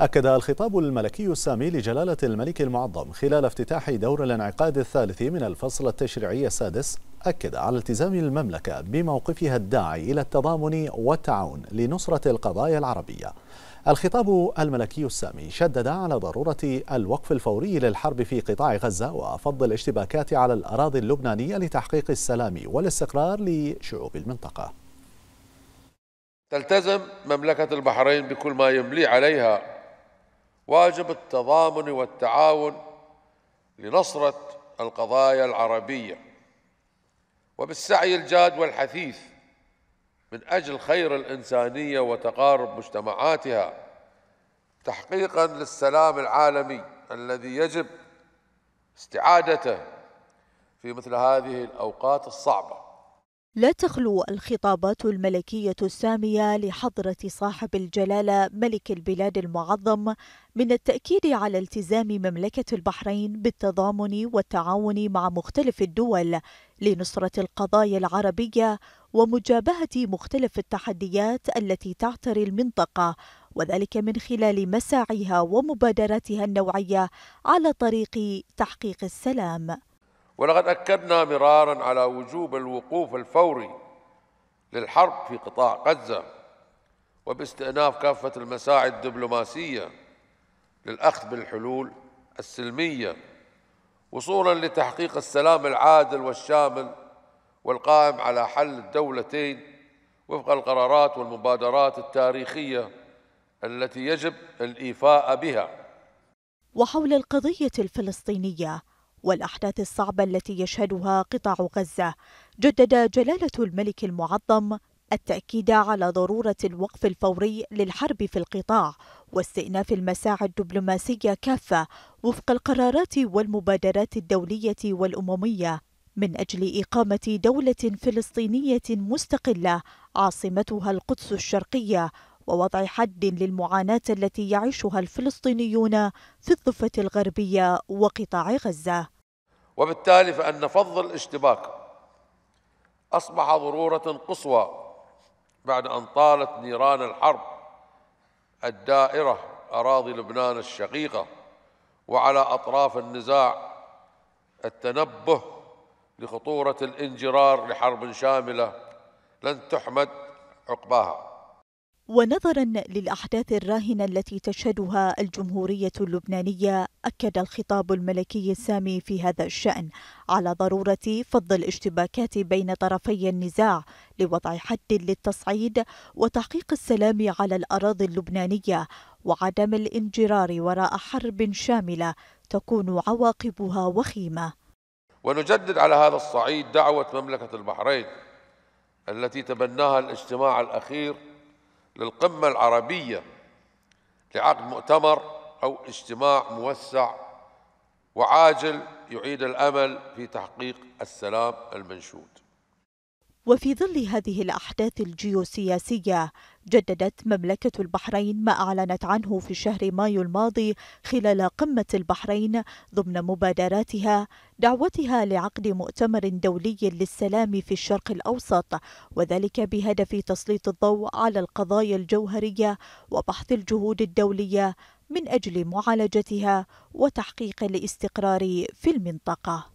أكد الخطاب الملكي السامي لجلالة الملك المعظم خلال افتتاح دور الانعقاد الثالث من الفصل التشريعي السادس أكد على التزام المملكة بموقفها الداعي إلى التضامن والتعاون لنصرة القضايا العربية الخطاب الملكي السامي شدد على ضرورة الوقف الفوري للحرب في قطاع غزة وفض الاشتباكات على الأراضي اللبنانية لتحقيق السلام والاستقرار لشعوب المنطقة تلتزم مملكة البحرين بكل ما يملي عليها واجب التضامن والتعاون لنصرة القضايا العربية وبالسعي الجاد والحثيث من أجل خير الإنسانية وتقارب مجتمعاتها تحقيقا للسلام العالمي الذي يجب استعادته في مثل هذه الأوقات الصعبة لا تخلو الخطابات الملكية السامية لحضرة صاحب الجلالة ملك البلاد المعظم من التأكيد على التزام مملكة البحرين بالتضامن والتعاون مع مختلف الدول لنصرة القضايا العربية ومجابهة مختلف التحديات التي تعتري المنطقة وذلك من خلال مساعيها ومبادراتها النوعية على طريق تحقيق السلام ولقد أكدنا مرارا على وجوب الوقوف الفوري للحرب في قطاع غزة وباستئناف كافة المساعي الدبلوماسية للأخذ بالحلول السلمية وصولا لتحقيق السلام العادل والشامل والقائم على حل الدولتين وفق القرارات والمبادرات التاريخية التي يجب الإيفاء بها وحول القضية الفلسطينية والأحداث الصعبة التي يشهدها قطاع غزة جدد جلالة الملك المعظم التأكيد على ضرورة الوقف الفوري للحرب في القطاع واستئناف المساعي الدبلوماسية كافة وفق القرارات والمبادرات الدولية والأممية من أجل إقامة دولة فلسطينية مستقلة عاصمتها القدس الشرقية ووضع حد للمعاناة التي يعيشها الفلسطينيون في الضفة الغربية وقطاع غزة وبالتالي فأن فض الاشتباك أصبح ضرورة قصوى بعد أن طالت نيران الحرب الدائرة أراضي لبنان الشقيقة وعلى أطراف النزاع التنبه لخطورة الانجرار لحرب شاملة لن تحمد عقباها ونظرا للأحداث الراهنة التي تشهدها الجمهورية اللبنانية أكد الخطاب الملكي السامي في هذا الشأن على ضرورة فض الاشتباكات بين طرفي النزاع لوضع حد للتصعيد وتحقيق السلام على الأراضي اللبنانية وعدم الانجرار وراء حرب شاملة تكون عواقبها وخيمة ونجدد على هذا الصعيد دعوة مملكة البحرين التي تبناها الاجتماع الأخير للقمة العربية لعقد مؤتمر أو اجتماع موسع وعاجل يعيد الأمل في تحقيق السلام المنشود وفي ظل هذه الأحداث الجيوسياسية جددت مملكة البحرين ما أعلنت عنه في شهر مايو الماضي خلال قمة البحرين ضمن مبادراتها دعوتها لعقد مؤتمر دولي للسلام في الشرق الأوسط وذلك بهدف تسليط الضوء على القضايا الجوهرية وبحث الجهود الدولية من أجل معالجتها وتحقيق الاستقرار في المنطقة